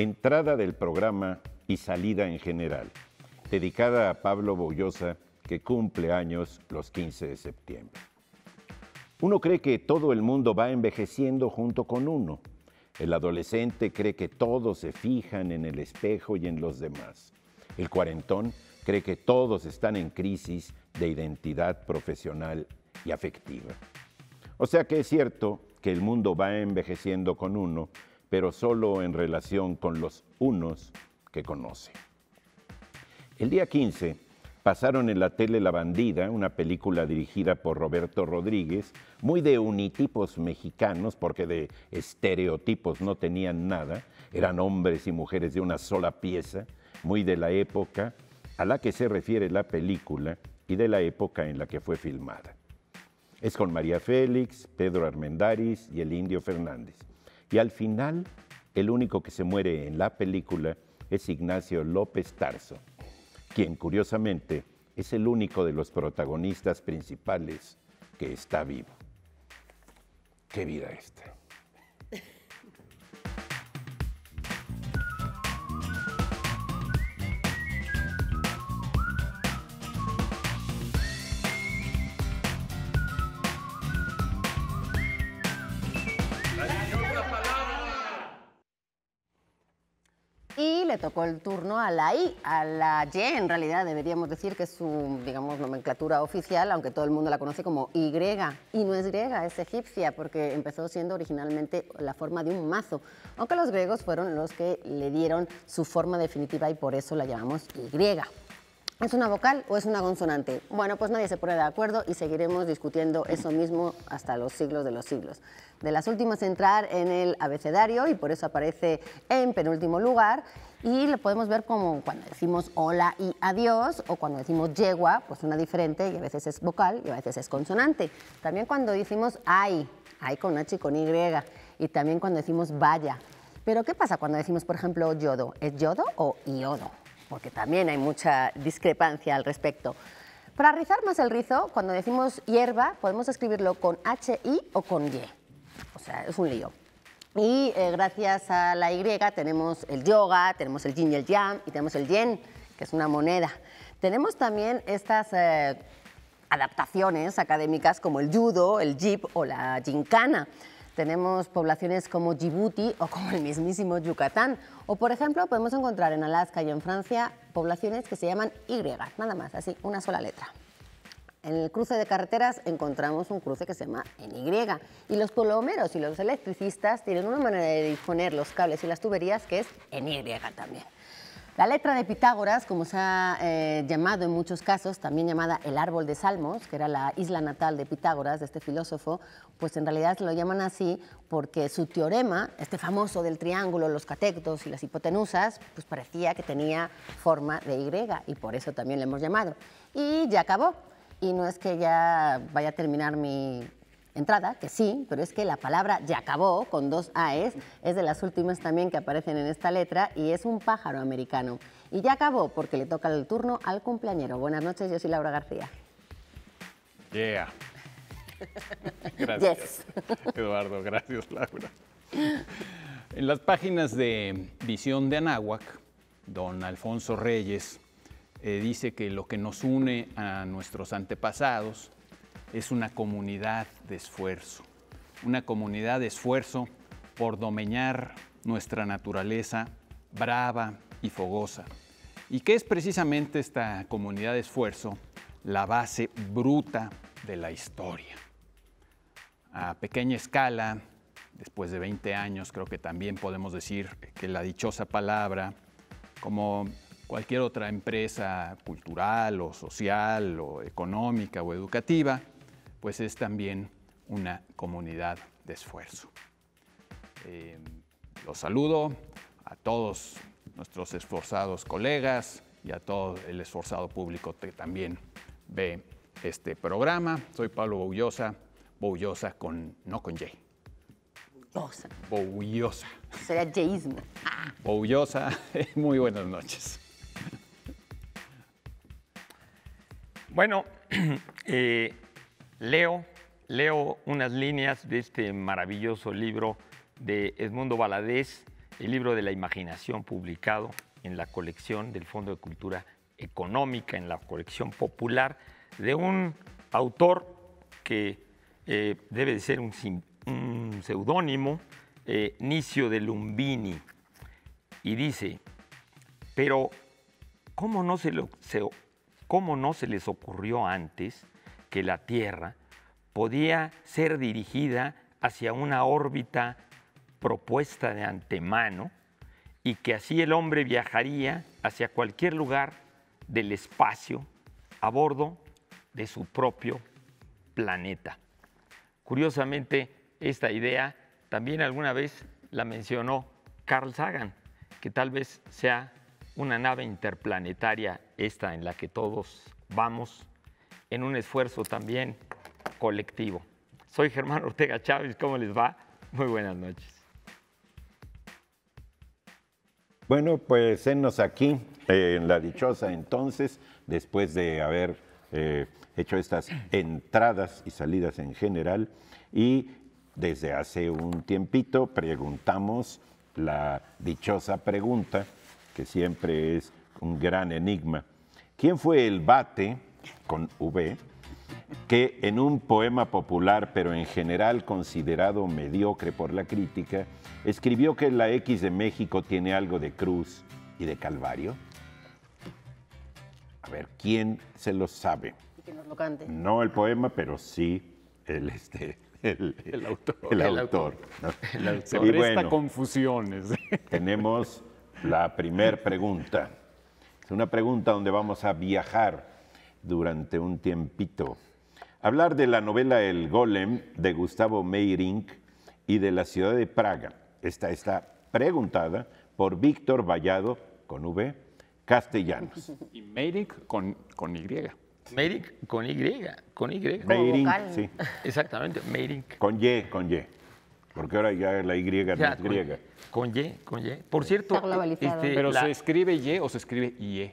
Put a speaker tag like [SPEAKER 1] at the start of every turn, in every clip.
[SPEAKER 1] entrada del programa y salida en general, dedicada a Pablo Bollosa, que cumple años los 15 de septiembre. Uno cree que todo el mundo va envejeciendo junto con uno. El adolescente cree que todos se fijan en el espejo y en los demás. El cuarentón cree que todos están en crisis de identidad profesional y afectiva. O sea que es cierto que el mundo va envejeciendo con uno, pero solo en relación con los unos que conoce. El día 15 pasaron en la tele La Bandida, una película dirigida por Roberto Rodríguez, muy de unitipos mexicanos, porque de estereotipos no tenían nada, eran hombres y mujeres de una sola pieza, muy de la época a la que se refiere la película y de la época en la que fue filmada. Es con María Félix, Pedro Armendáriz y el Indio Fernández. Y al final, el único que se muere en la película es Ignacio López Tarso, quien curiosamente es el único de los protagonistas principales que está vivo. ¡Qué vida esta!
[SPEAKER 2] le tocó el turno a la I, a la Y en realidad deberíamos decir que es su, digamos, nomenclatura oficial, aunque todo el mundo la conoce como Y. Y no es griega, es egipcia, porque empezó siendo originalmente la forma de un mazo, aunque los griegos fueron los que le dieron su forma definitiva y por eso la llamamos Y. ¿Es una vocal o es una consonante? Bueno, pues nadie se pone de acuerdo y seguiremos discutiendo eso mismo hasta los siglos de los siglos. De las últimas entrar en el abecedario y por eso aparece en penúltimo lugar y lo podemos ver como cuando decimos hola y adiós o cuando decimos yegua, pues una diferente y a veces es vocal y a veces es consonante. También cuando decimos ay, ay con H y con Y y también cuando decimos vaya. Pero ¿qué pasa cuando decimos, por ejemplo, yodo? ¿Es yodo o iodo? Porque también hay mucha discrepancia al respecto. Para rizar más el rizo, cuando decimos hierba, podemos escribirlo con H, I o con Y. O sea, es un lío. Y eh, gracias a la Y tenemos el yoga, tenemos el yin y el yang y tenemos el yen, que es una moneda. Tenemos también estas eh, adaptaciones académicas como el judo, el jeep o la gincana. Tenemos poblaciones como Djibouti o como el mismísimo Yucatán. O, por ejemplo, podemos encontrar en Alaska y en Francia poblaciones que se llaman Y, nada más, así, una sola letra. En el cruce de carreteras encontramos un cruce que se llama en Y los plomeros y los electricistas tienen una manera de disponer los cables y las tuberías que es y también. La letra de Pitágoras, como se ha eh, llamado en muchos casos, también llamada el árbol de Salmos, que era la isla natal de Pitágoras, de este filósofo, pues en realidad lo llaman así porque su teorema, este famoso del triángulo, los catetos y las hipotenusas, pues parecía que tenía forma de Y y por eso también le hemos llamado. Y ya acabó. Y no es que ya vaya a terminar mi entrada, que sí, pero es que la palabra ya acabó con dos AES, es de las últimas también que aparecen en esta letra y es un pájaro americano. Y ya acabó porque le toca el turno al cumpleañero. Buenas noches, yo soy Laura García.
[SPEAKER 3] Yeah. Gracias. Eduardo, gracias Laura. En las páginas de Visión de Anáhuac, don Alfonso Reyes eh, dice que lo que nos une a nuestros antepasados es una comunidad de esfuerzo, una comunidad de esfuerzo por domeñar nuestra naturaleza brava y fogosa, y que es precisamente esta comunidad de esfuerzo la base bruta de la historia. A pequeña escala, después de 20 años, creo que también podemos decir que la dichosa palabra, como cualquier otra empresa cultural o social o económica o educativa, pues es también una comunidad de esfuerzo. Eh, los saludo a todos nuestros esforzados colegas y a todo el esforzado público que también ve este programa. Soy Pablo Boullosa, Boullosa con, no con J. Boullosa. Boullosa.
[SPEAKER 2] Será Jayismo.
[SPEAKER 3] Boullosa, muy buenas noches.
[SPEAKER 4] Bueno, eh, leo, leo unas líneas de este maravilloso libro de Edmundo Valadez, el libro de la imaginación publicado en la colección del Fondo de Cultura Económica, en la colección popular, de un autor que eh, debe de ser un, seudónimo, eh, Nicio de Lumbini, y dice, pero ¿cómo no se, lo, ¿Cómo no se les ocurrió antes que la Tierra podía ser dirigida hacia una órbita propuesta de antemano y que así el hombre viajaría hacia cualquier lugar del espacio a bordo de su propio planeta? Curiosamente, esta idea también alguna vez la mencionó Carl Sagan, que tal vez sea una nave interplanetaria esta en la que todos vamos, en un esfuerzo también colectivo. Soy Germán Ortega Chávez, ¿cómo les va? Muy buenas noches.
[SPEAKER 1] Bueno, pues ennos aquí, eh, en la dichosa entonces, después de haber eh, hecho estas entradas y salidas en general, y desde hace un tiempito preguntamos la dichosa pregunta, que siempre es un gran enigma. ¿Quién fue el bate, con V, que en un poema popular, pero en general considerado mediocre por la crítica, escribió que la X de México tiene algo de cruz y de calvario? A ver, ¿quién se lo sabe?
[SPEAKER 2] que nos lo cante. No
[SPEAKER 1] el poema, pero sí el, este, el, autor. El, autor. Y Tenemos la primera pregunta una pregunta donde vamos a viajar durante un tiempito. Hablar de la novela El Golem de Gustavo Meyrink y de la ciudad de Praga. Esta está preguntada por Víctor Vallado, con V, Castellanos. Y Meyrink con, Y.
[SPEAKER 4] Meyrink con Y, con Y.
[SPEAKER 1] Meyrink, sí. Exactamente, Meyrink. Con Y, con Y. Porque ahora ya la Y no es griega.
[SPEAKER 4] Con Y, con Y. Por cierto,
[SPEAKER 2] este, pero ¿se
[SPEAKER 4] escribe Y o se escribe IE?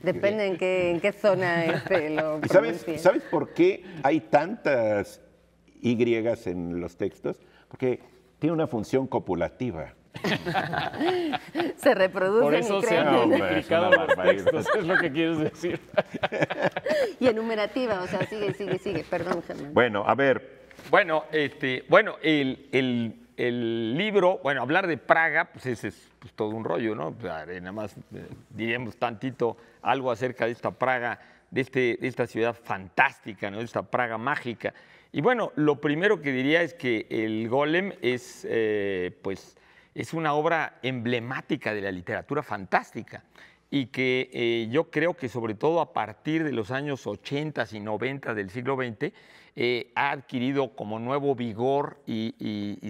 [SPEAKER 2] Depende en qué, en qué zona este lo
[SPEAKER 4] ¿Y sabes, por qué
[SPEAKER 1] hay tantas Y en los textos? Porque tiene una función copulativa.
[SPEAKER 2] se reproduce. Por eso se han multiplicado
[SPEAKER 1] textos, es lo que quieres decir.
[SPEAKER 2] y enumerativa, o sea, sigue, sigue, sigue. Perdón, Germán.
[SPEAKER 4] Bueno, a ver, bueno, este, bueno, el, libro, bueno, hablar de Praga, pues ese es pues, todo un rollo, ¿no? Eh, nada más eh, diríamos tantito algo acerca de esta Praga, de, este, de esta ciudad fantástica, ¿no? De esta Praga mágica. Y bueno, lo primero que diría es que el Golem es, eh, pues, es una obra emblemática de la literatura fantástica y que yo creo que sobre todo a partir de los años 80 y 90 del siglo XX eh, ha adquirido como nuevo vigor y,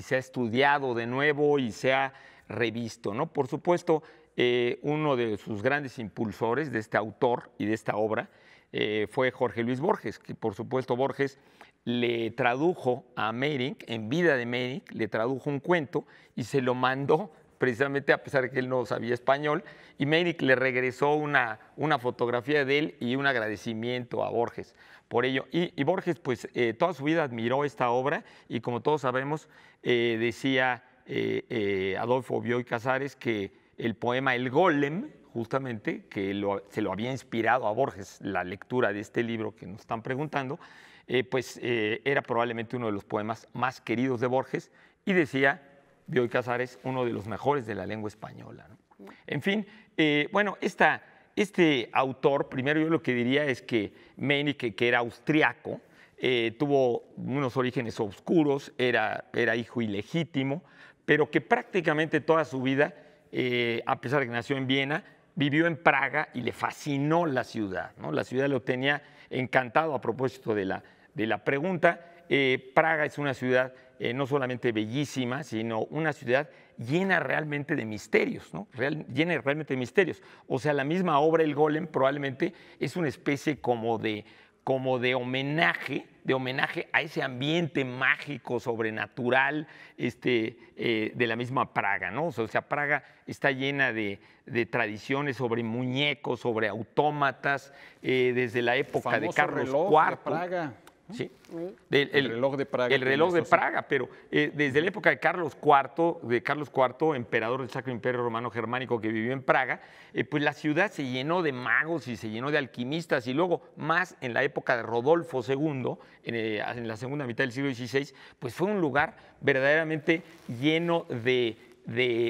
[SPEAKER 4] se ha estudiado de nuevo y se ha revisto. ¿no? Por supuesto, eh, uno de sus grandes impulsores de este autor y de esta obra eh, fue Jorge Luis Borges, que por supuesto Borges le tradujo a Mering, en vida de Meiring, le tradujo un cuento y se lo mandó precisamente a pesar de que él no sabía español, y Merrick le regresó una, una fotografía de él y un agradecimiento a Borges por ello. Y, Borges, pues eh, toda su vida admiró esta obra y como todos sabemos, eh, decía eh, Adolfo Bioy Casares que el poema El Golem, justamente, que se lo había inspirado a Borges la lectura de este libro que nos están preguntando, pues era probablemente uno de los poemas más queridos de Borges y decía Bioy Casares, uno de los mejores de la lengua española. En fin, eh, bueno, este autor, primero yo lo que diría es que Menike, que era austriaco, eh, tuvo unos orígenes oscuros, era, era hijo ilegítimo, pero que prácticamente toda su vida, eh, a pesar de que nació en Viena, vivió en Praga y le fascinó la ciudad. La ciudad lo tenía encantado a propósito de la, de la pregunta. Praga es una ciudad eh, no solamente bellísima, sino una ciudad llena realmente de misterios, ¿no? llena realmente de misterios. O sea, la misma obra, El Golem, probablemente es una especie como de, como de homenaje, de homenaje a ese ambiente mágico, sobrenatural, este, eh, de la misma Praga, ¿no? O sea, Praga está llena de, tradiciones sobre muñecos, sobre autómatas, eh, desde la época de Carlos IV. ¿sí? El, reloj de Praga. El reloj de Praga, pero eh, desde la época de Carlos IV, de Carlos IV, emperador del Sacro Imperio Romano Germánico que vivió en Praga, eh, pues la ciudad se llenó de magos y se llenó de alquimistas y luego más en la época de Rodolfo II, eh, en, la segunda mitad del siglo XVI, pues fue un lugar verdaderamente lleno de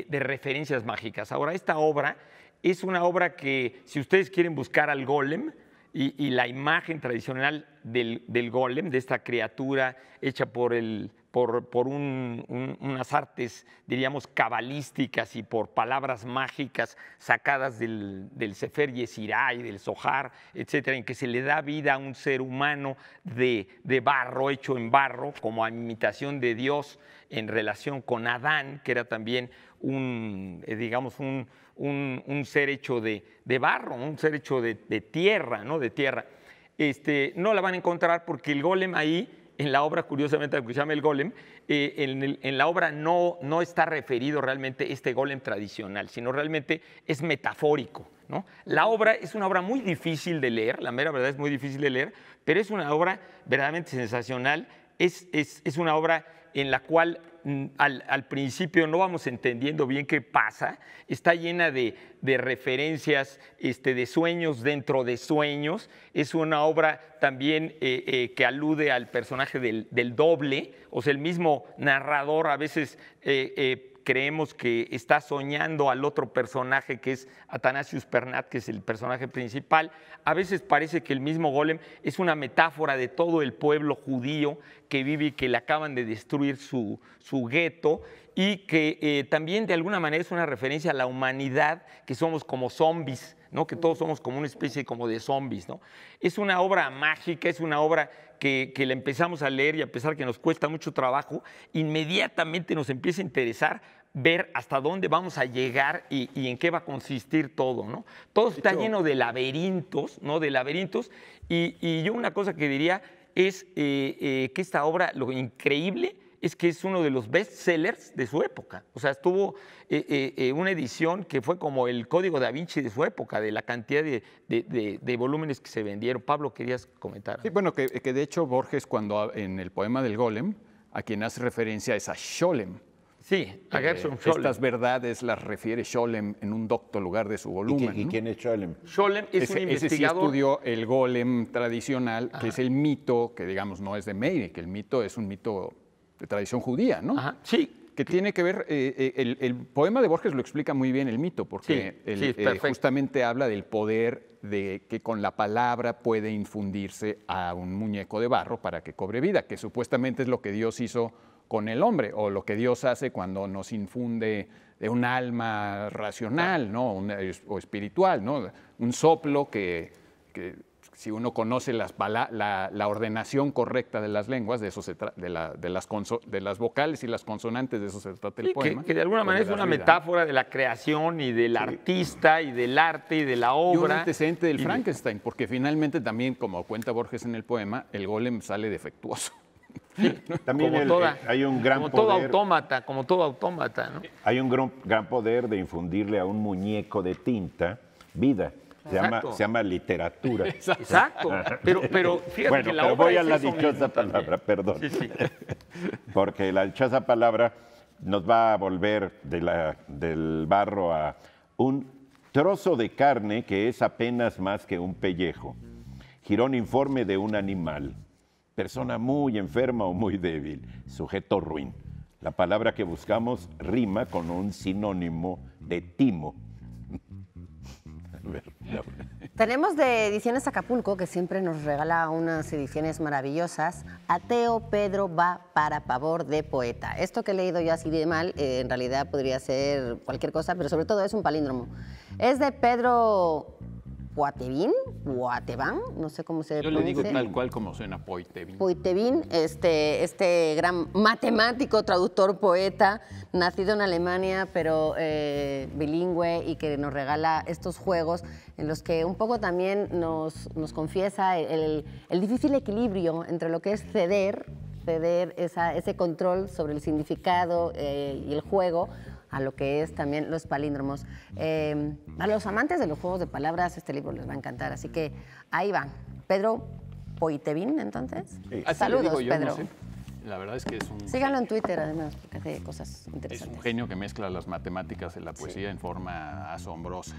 [SPEAKER 4] referencias mágicas. Ahora, esta obra es una obra que si ustedes quieren buscar al golem, y, la imagen tradicional del, del, golem, de esta criatura hecha por el por, unas artes, diríamos, cabalísticas y por palabras mágicas sacadas del, del Sefer Yesirá y del Sohar, etcétera, en que se le da vida a un ser humano de, barro, hecho en barro, como a imitación de Dios en relación con Adán, que era también un, eh, digamos, un, ser hecho de, barro, un ser hecho de, de, tierra, ¿no? De tierra. Este, no la van a encontrar porque el golem ahí en la obra, curiosamente, que se llama el golem, eh, en, la obra no, no está referido realmente este golem tradicional, sino realmente es metafórico. ¿no? La obra es una obra muy difícil de leer, la mera verdad es muy difícil de leer, pero es una obra verdaderamente sensacional, es, es, es una obra en la cual Mm, al, principio no vamos entendiendo bien qué pasa, está llena de, referencias, este, de sueños dentro de sueños, es una obra también eh, eh, que alude al personaje del, doble, o sea, el mismo narrador a veces eh, creemos que está soñando al otro personaje que es Atanasius Pernat, que es el personaje principal. A veces parece que el mismo Golem es una metáfora de todo el pueblo judío que vive y que le acaban de destruir su, su gueto y que eh, también de alguna manera es una referencia a la humanidad, que somos como zombies, ¿no? que todos somos como una especie como de zombies. ¿no? Es una obra mágica, es una obra que, que la empezamos a leer y a pesar que nos cuesta mucho trabajo, inmediatamente nos empieza a interesar ver hasta dónde vamos a llegar y, en qué va a consistir todo, ¿no? Todo está lleno de laberintos, ¿no? De laberintos. Y, yo una cosa que diría es eh, eh, que esta obra, lo increíble es que es uno de los bestsellers sellers de su época. O sea, estuvo eh, una edición que fue como el código da Vinci de su época, de la cantidad de, volúmenes que se vendieron. Pablo, querías comentar. Sí, bueno, que, que de hecho Borges, cuando en el poema del Golem, a quien hace referencia es a Scholem Sí,
[SPEAKER 3] a eh, Estas verdades las refiere Scholem en un docto lugar de su volumen. ¿Y, quién es Scholem? Scholem es un investigador. estudió el golem tradicional, que es el mito, que digamos no es de que el mito es un mito de tradición judía, ¿no? Sí. Que tiene que ver, eh, eh, el, poema de Borges lo explica muy bien el mito, porque justamente habla del poder de que con la palabra puede infundirse a un muñeco de barro para que cobre vida, que supuestamente es lo que Dios hizo con el hombre, o lo que Dios hace cuando nos infunde de un alma racional ¿no? o espiritual, ¿no? un soplo que, si uno conoce la, ordenación correcta de las lenguas, de, eso de, las vocales y las consonantes, de eso se trata el poema. Que, de alguna manera es una metáfora de la creación y del artista y del arte y de la obra. Y un antecedente del Frankenstein, porque finalmente también, como cuenta Borges en el poema, el golem sale
[SPEAKER 1] defectuoso. También como eh, hay un gran Todo
[SPEAKER 4] autómata, como todo autómata, ¿no?
[SPEAKER 1] Hay un gran, poder de infundirle a un muñeco de tinta vida. Se llama, literatura. Exacto. pero, fíjate que la pero voy a la dichosa palabra, perdón. Porque la dichosa palabra nos va a volver de del barro a un trozo de carne que es apenas más que un pellejo. Girón informe de un animal persona muy enferma o muy débil, sujeto ruin. La palabra que buscamos rima con un sinónimo de timo.
[SPEAKER 2] Tenemos de Ediciones Acapulco, que siempre nos regala unas ediciones maravillosas, Ateo Pedro va para pavor de poeta. Esto que he leído yo así de mal, eh, en realidad podría ser cualquier cosa, pero sobre todo es un palíndromo. Es de Pedro Poitevin, Poitevin, no sé cómo se Yo le digo tal
[SPEAKER 3] cual como suena Poitevin.
[SPEAKER 2] Poitevin, este, este gran matemático, traductor, poeta, nacido en Alemania, pero eh, bilingüe y que nos regala estos juegos en los que un poco también nos, confiesa el, el difícil equilibrio entre lo que es ceder, ceder ese control sobre el significado eh, y el juego a lo que es también los palíndromos. Em, a los amantes de los juegos de palabras, este libro les va a encantar. Así que ahí va. Pedro Poitevin, entonces. Saludos, Pedro.
[SPEAKER 3] La verdad es que es un... Síganlo
[SPEAKER 2] en Twitter, además, porque hace cosas interesantes. Es
[SPEAKER 3] un genio que mezcla las matemáticas y la poesía en forma asombrosa.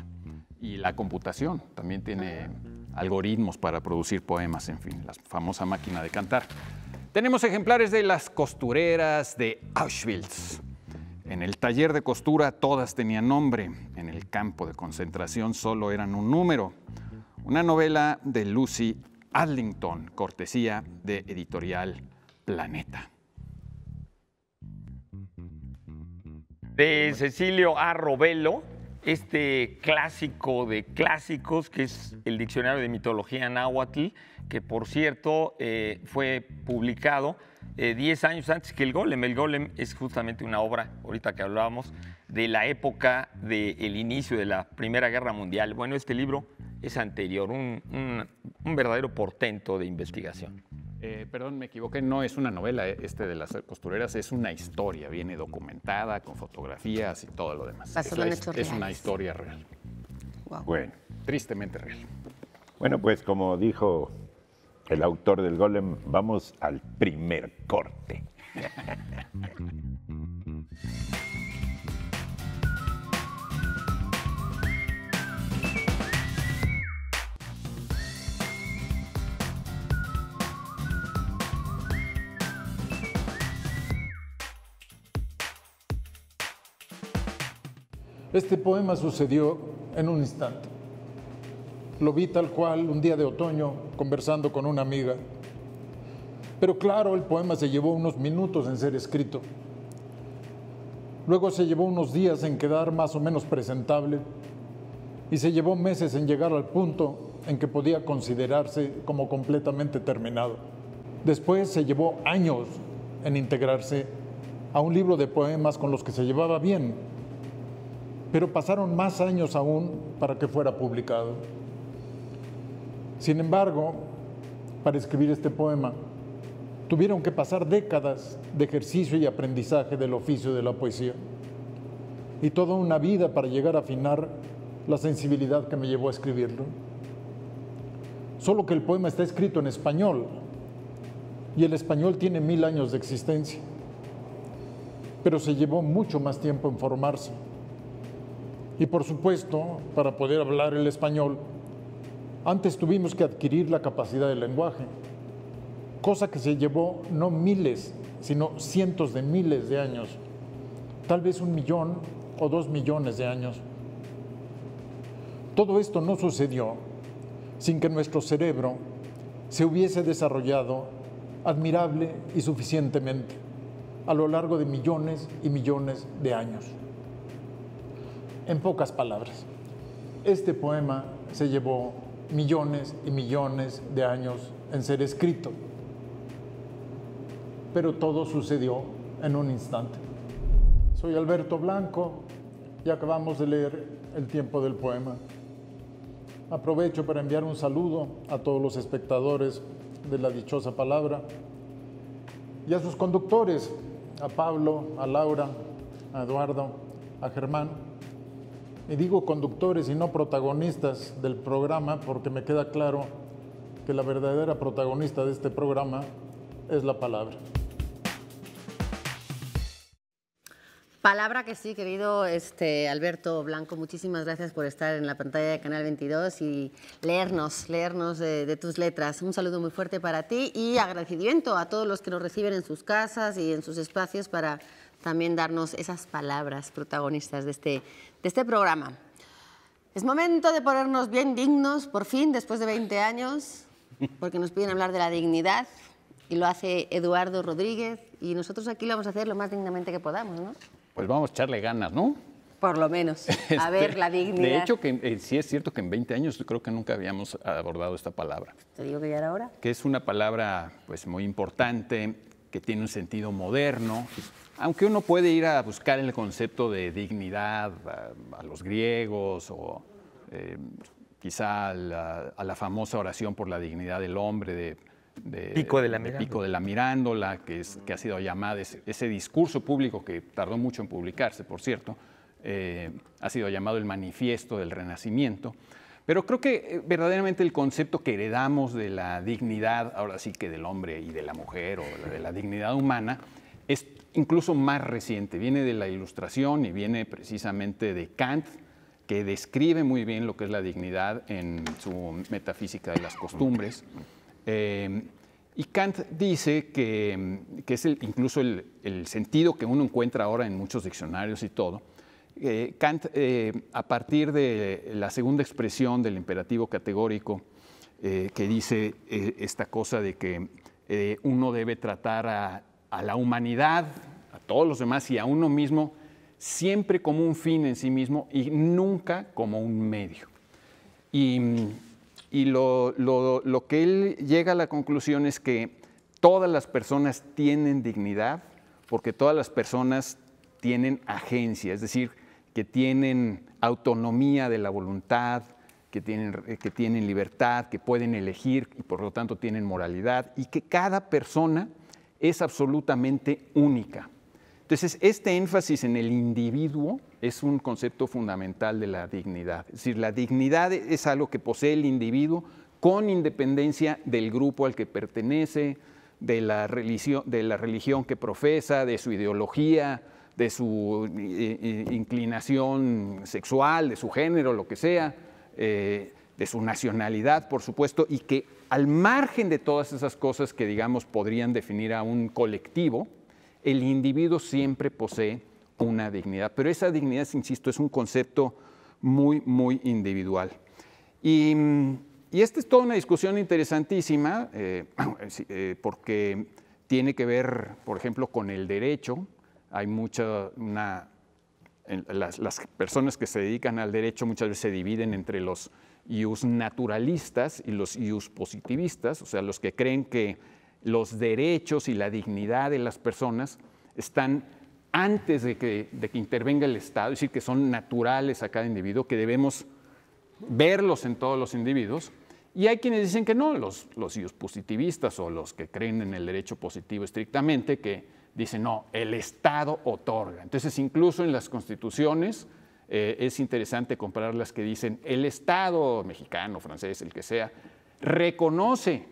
[SPEAKER 3] Y la computación también tiene algoritmos para producir poemas, en fin, la famosa máquina de cantar. Tenemos ejemplares de Las costureras de Auschwitz, en el taller de costura todas tenían nombre, en el campo de concentración solo eran un número. Una novela de Lucy Adlington, cortesía de
[SPEAKER 4] editorial Planeta. De Cecilio A. Robelo, este clásico de clásicos, que es el Diccionario de Mitología Náhuatl, que por cierto eh, fue publicado 10 eh, años antes que el Golem. El Golem es justamente una obra, ahorita que hablábamos, de la época del inicio de la Primera Guerra Mundial. Bueno, este libro es anterior, un, un, verdadero portento de investigación.
[SPEAKER 3] Eh, perdón, me equivoqué, no es una novela eh, este de las costureras, es una historia, viene documentada con fotografías y todo lo demás. Es, una historia real. Bueno, tristemente real.
[SPEAKER 1] Bueno, pues como dijo el autor del golem, vamos al primer corte.
[SPEAKER 5] Este poema sucedió en un instante. Lo vi tal cual un día de otoño conversando con una amiga. Pero claro, el poema se llevó unos minutos en ser escrito. Luego se llevó unos días en quedar más o menos presentable y se llevó meses en llegar al punto en que podía considerarse como completamente terminado. Después se llevó años en integrarse a un libro de poemas con los que se llevaba bien, pero pasaron más años aún para que fuera publicado. Sin embargo, para escribir este poema, tuvieron que pasar décadas de ejercicio y aprendizaje del oficio de la poesía y toda una vida para llegar a afinar la sensibilidad que me llevó a escribirlo. Solo que el poema está escrito en español y el español tiene mil años de existencia, pero se llevó mucho más tiempo en formarse. Y por supuesto, para poder hablar el español, antes tuvimos que adquirir la capacidad del lenguaje, cosa que se llevó no miles, sino cientos de miles de años, tal vez un millón o dos millones de años. Todo esto no sucedió sin que nuestro cerebro se hubiese desarrollado admirable y suficientemente a lo largo de millones y millones de años. En pocas palabras, este poema se llevó millones y millones de años en ser escrito. Pero todo sucedió en un instante. Soy Alberto Blanco y acabamos de leer El tiempo del poema. Aprovecho para enviar un saludo a todos los espectadores de la dichosa palabra y a sus conductores, a Pablo, a Laura, a Eduardo, a Germán y digo conductores y no protagonistas del programa porque me queda claro que la verdadera protagonista de este programa es la palabra.
[SPEAKER 2] Palabra que sí, querido este, Alberto Blanco, muchísimas gracias por estar en la pantalla de Canal 22 y leernos, leernos de, tus letras. Un saludo muy fuerte para ti y agradecimiento a todos los que nos reciben en sus casas y en sus espacios para también darnos esas palabras protagonistas de este, de este programa. Es momento de ponernos bien dignos, por fin, después de 20 años, porque nos piden hablar de la dignidad y lo hace Eduardo Rodríguez y nosotros aquí lo vamos a hacer lo más dignamente que podamos, ¿no?
[SPEAKER 3] Pues vamos a echarle ganas, ¿no?
[SPEAKER 2] Por lo menos. a este, ver, la dignidad. De hecho,
[SPEAKER 3] que eh, sí es cierto que en 20 años creo que nunca habíamos abordado esta palabra.
[SPEAKER 2] Te digo que ya era hora.
[SPEAKER 3] Que es una palabra pues muy importante, que tiene un sentido moderno, aunque uno puede ir a buscar el concepto de dignidad a, los griegos o eh, quizá a la, famosa oración por la dignidad del hombre de, Pico, de la, Mirándola, que, ha sido llamado, ese, discurso público que tardó mucho en publicarse, por cierto, eh, ha sido llamado el manifiesto del Renacimiento. Pero creo que eh, verdaderamente el concepto que heredamos de la dignidad, ahora sí que del hombre y de la mujer o de la dignidad humana, incluso más reciente, viene de la Ilustración y viene precisamente de Kant, que describe muy bien lo que es la dignidad en su metafísica de las costumbres. Eh, y Kant dice que, es incluso el, sentido que uno encuentra ahora en muchos diccionarios y todo. Eh, Kant, eh, a partir de la segunda expresión del imperativo categórico, que dice esta cosa de que uno debe tratar a a la humanidad, a todos los demás y a uno mismo, siempre como un fin en sí mismo y nunca como un medio. Y, lo, lo que él llega a la conclusión es que todas las personas tienen dignidad porque todas las personas tienen agencia, es decir, que tienen autonomía de la voluntad, que tienen, que tienen libertad, que pueden elegir y por lo tanto tienen moralidad, y que cada persona es absolutamente única. Entonces, este énfasis en el individuo es un concepto fundamental de la dignidad. Es decir, la dignidad es algo que posee el individuo con independencia del grupo al que pertenece, de la religión, de la religión que profesa, de su ideología, de su eh, eh, inclinación sexual, de su género, lo que sea, eh, de su nacionalidad, por supuesto, y que al margen de todas esas cosas que, digamos, podrían definir a un colectivo, el individuo siempre posee una dignidad. Pero esa dignidad, insisto, es un concepto muy, muy individual. Y, esta es toda una discusión interesantísima eh, eh, porque tiene que ver, por ejemplo, con el derecho. Hay mucha, las, personas que se dedican al derecho muchas veces se dividen entre los ius naturalistas y los ius positivistas, o sea, los que creen que los derechos y la dignidad de las personas están antes de que, intervenga el Estado, es decir, que son naturales a cada individuo, que debemos verlos en todos los individuos. Y hay quienes dicen que no, los, los ius positivistas o los que creen en el derecho positivo estrictamente, que dicen, no, el Estado otorga. Entonces, incluso en las constituciones, eh, es interesante comparar las que dicen el Estado mexicano, francés, el que sea, reconoce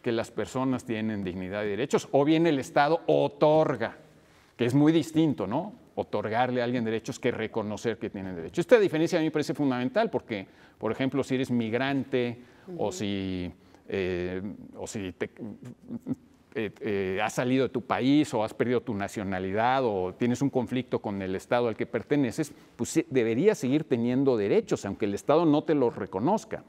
[SPEAKER 3] que las personas tienen dignidad y derechos, o bien el Estado otorga, que es muy distinto, ¿no? Otorgarle a alguien derechos que reconocer que tienen derechos. Esta diferencia a mí me parece fundamental porque, por ejemplo, si eres migrante o si eh, o si te, eh, eh, has salido de tu país o has perdido tu nacionalidad o tienes un conflicto con el Estado al que perteneces, pues deberías seguir teniendo derechos, aunque el Estado no te los reconozca.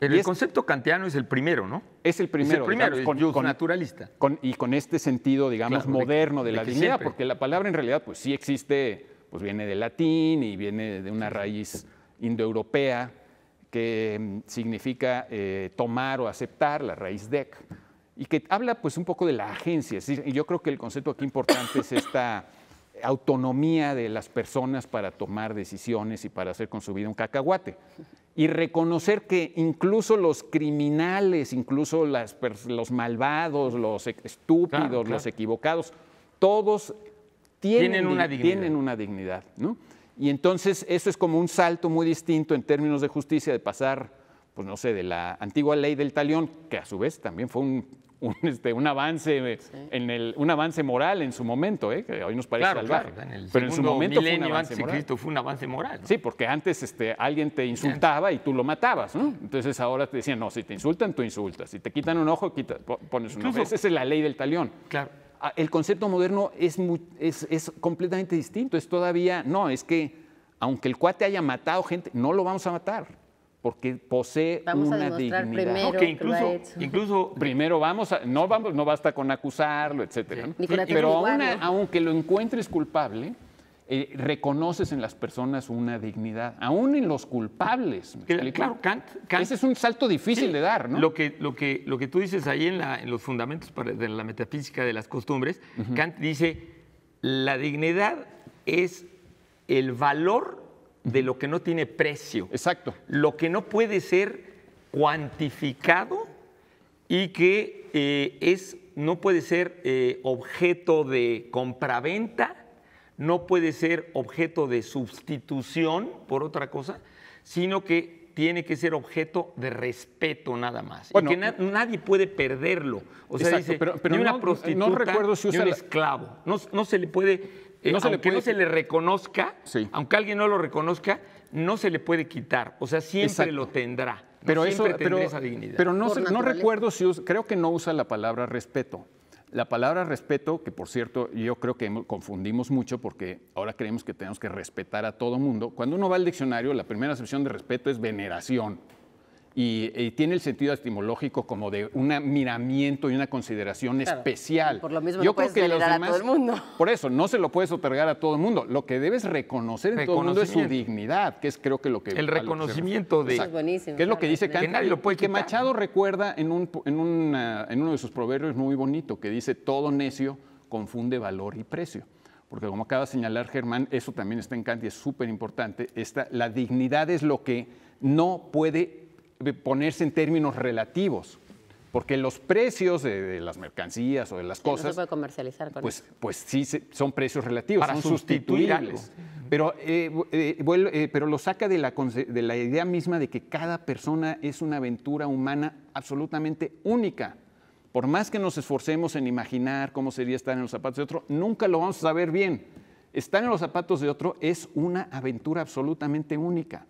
[SPEAKER 3] el concepto kantiano es el primero, ¿no? Es el primero, es el primero con,
[SPEAKER 4] naturalista.
[SPEAKER 3] y con este sentido, digamos, moderno de, la dignidad, porque la palabra en realidad, pues sí existe, pues viene de latín y viene de una raíz indoeuropea que mm, significa eh, tomar o aceptar, la raíz dec y que habla pues un poco de la agencia. yo creo que el concepto aquí importante es esta autonomía de las personas para tomar decisiones y para hacer con su vida un cacahuate. Y reconocer que incluso los criminales, incluso los malvados, los e-, estúpidos, los equivocados, todos tienen, una dignidad. Y entonces eso es como un salto muy distinto en términos de justicia de pasar pues no sé, de la antigua ley del talión, que a su vez también fue un un, este, un avance eh, en el, un avance moral en su momento, eh, que hoy nos parece claro, pero en su momento fue un avance moral. Sí, porque antes este, alguien te insultaba y tú lo matabas, Entonces ahora te decían, no, si te insultan, tú insultas. Si te quitan un ojo, pones un ojo. Esa es la ley del talión. Claro. Ah, el concepto moderno es, es, es completamente distinto. Es todavía, no, es que aunque el cuate haya matado gente, no lo vamos a matar porque posee una dignidad. Primero que incluso, incluso primero vamos a, no basta con acusarlo, etcétera. Pero aunque lo encuentres culpable, eh, reconoces en las personas una dignidad, aún en los culpables. claro, Kant, Ese es
[SPEAKER 4] un salto difícil de dar, Lo que, lo que, lo que tú dices ahí en, los fundamentos de la metafísica de las costumbres, Kant dice, la dignidad es el valor de lo que no tiene precio. Exacto. Lo que no puede ser cuantificado y que eh, es, no puede ser eh, objeto de compraventa, no puede ser objeto de sustitución por otra cosa, sino que tiene que ser objeto de respeto nada más. porque y que nadie puede perderlo. O sea, dice, una no, prostituta, recuerdo si un esclavo. no se le puede no se aunque le no se le reconozca, aunque alguien no lo reconozca, no se le puede quitar. O sea, siempre lo tendrá. pero siempre eso, tendrá esa dignidad. Pero no, recuerdo
[SPEAKER 3] si creo que no usa la palabra respeto. La palabra respeto, que por cierto yo creo que confundimos mucho porque ahora creemos que tenemos que respetar a todo mundo. Cuando uno va al diccionario, la primera acepción de respeto es veneración y, tiene el sentido etimológico como de un miramiento y una consideración especial.
[SPEAKER 2] Por lo mismo Yo creo que los demás, mundo.
[SPEAKER 3] Por eso, no se lo puedes otorgar a todo el mundo. Lo que debes reconocer en todo el mundo es su dignidad, que es creo que lo que... El reconocimiento de... Eso es
[SPEAKER 2] buenísimo. Que es lo que dice Kant. Que lo
[SPEAKER 3] Que Machado recuerda en, en, eh, en uno de sus proverbios muy bonito, que dice, todo necio confunde valor y precio porque como acaba de señalar Germán, eso también está en Kant y es súper importante, la dignidad es lo que no puede ponerse en términos relativos, porque los precios de, las mercancías o de las cosas... puede
[SPEAKER 2] comercializar pues,
[SPEAKER 3] Pues sí, son precios relativos, son sustituibles. Pero, eh, eh, eh, pero lo saca de la, de la idea misma de que cada persona es una aventura humana absolutamente única. Por más que nos esforcemos en imaginar cómo sería estar en los zapatos de otro, nunca lo vamos a saber bien. Estar en los zapatos de otro es una aventura absolutamente única,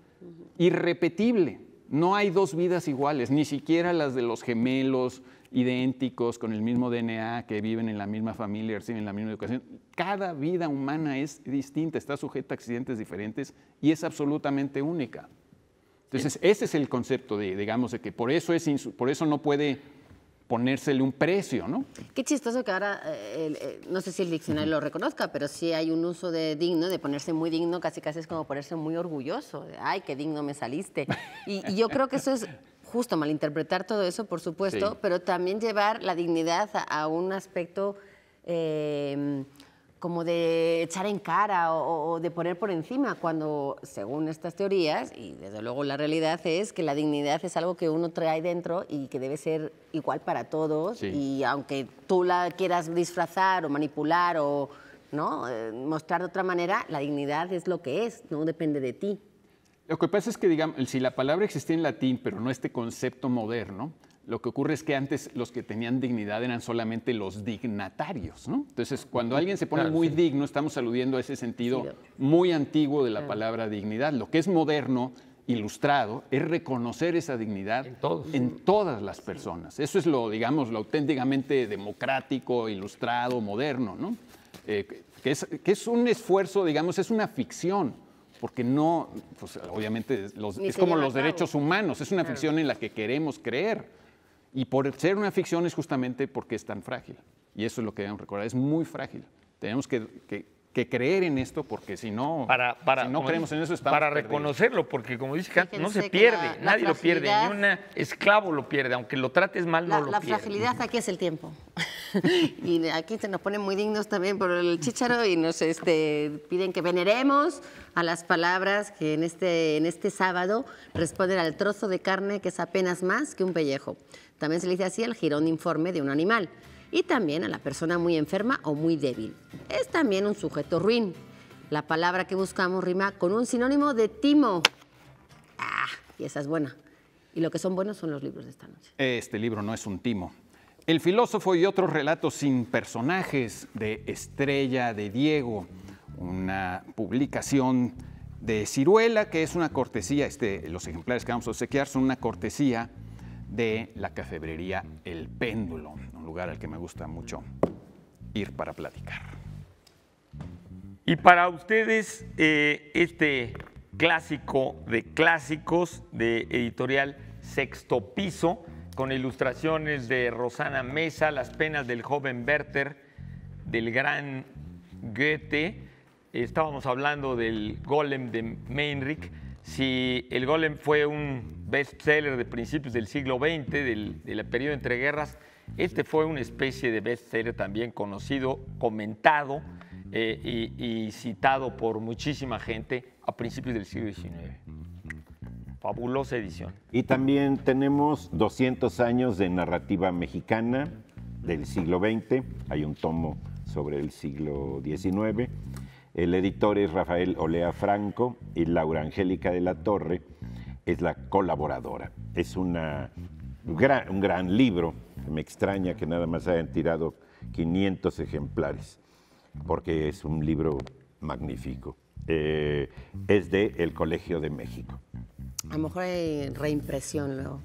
[SPEAKER 3] irrepetible. No hay dos vidas iguales, ni siquiera las de los gemelos idénticos, con el mismo DNA, que viven en la misma familia, reciben la misma educación. Cada vida humana es distinta, está sujeta a accidentes diferentes y es absolutamente única. Entonces, ese es el concepto de, digamos, de que por eso, es por eso no puede ponérsele un precio, ¿no?
[SPEAKER 2] Qué chistoso que ahora, eh, eh, no sé si el diccionario lo reconozca, pero sí hay un uso de digno, de ponerse muy digno, casi casi es como ponerse muy orgulloso, ay, qué digno me saliste. Y, yo creo que eso es justo, malinterpretar todo eso, por supuesto, pero también llevar la dignidad a, un aspecto... Eh, como de echar en cara o, de poner por encima, cuando según estas teorías, y desde luego la realidad es que la dignidad es algo que uno trae dentro y que debe ser igual para todos, y aunque tú la quieras disfrazar o manipular o ¿no? Eh, mostrar de otra manera, la dignidad es lo que es, no depende de ti.
[SPEAKER 3] Lo que pasa es que, digamos, si la palabra existía en latín, pero no este concepto moderno, lo que ocurre es que antes los que tenían dignidad eran solamente los dignatarios, ¿no? Entonces, cuando alguien se pone muy digno, estamos aludiendo a ese sentido muy antiguo de la palabra dignidad. Lo que es moderno, ilustrado, es reconocer esa dignidad en, todas las personas. Eso es lo, digamos, lo auténticamente democrático, ilustrado, moderno, ¿no? Eh, que, es, un esfuerzo, digamos, es una ficción porque no, pues, obviamente es como los derechos humanos, es una ficción en la que queremos creer. Y por ser una ficción es justamente porque es tan frágil. Y eso es lo que debemos recordar, es muy frágil. Tenemos que, que que creer en esto, porque si no, para, no creemos en eso, Para reconocerlo,
[SPEAKER 4] porque como dice Kant, no se pierde, nadie lo pierde, ni un esclavo lo pierde, aunque lo trates mal, la, no lo pierde. La fragilidad
[SPEAKER 2] aquí es el tiempo. y aquí se nos ponen muy dignos también por el chicharo y nos este, piden que veneremos a las palabras que en este, en este sábado responden al trozo de carne que es apenas más que un pellejo. También se le dice así al jirón informe de un animal y también a la persona muy enferma o muy débil. Es también un sujeto ruin. La palabra que buscamos rima con un sinónimo de timo. Ah, y esa es buena. Y lo que son buenos son los libros de esta noche.
[SPEAKER 3] Este libro no es un timo. El filósofo y otros relatos sin personajes de Estrella de Diego, una publicación de Ciruela, que es una cortesía, este, los ejemplares que vamos a obsequiar son una cortesía de la cafebrería El Péndulo, un lugar al que me gusta mucho
[SPEAKER 4] ir para platicar. Y para ustedes, eh, este clásico de clásicos de editorial Sexto Piso, con ilustraciones de Rosana Mesa, Las penas del joven Werther, del gran Goethe. Estábamos hablando del golem de Meinrich. Si el golem fue un bestseller de principios del siglo XX, del, del periodo entre guerras, este fue una especie de bestseller también conocido, comentado eh, y, y, citado por muchísima gente a principios del siglo XIX. Fabulosa edición.
[SPEAKER 1] Y también tenemos 200 años de narrativa mexicana del siglo XX. Hay un tomo sobre el siglo XIX. El editor es Rafael Olea Franco y Laura Angélica de la Torre es La colaboradora. Es un gran libro. Me extraña que nada más hayan tirado 500 ejemplares, porque es un libro magnífico. Eh, es de El Colegio de México.
[SPEAKER 2] A lo mejor hay reimpresión luego.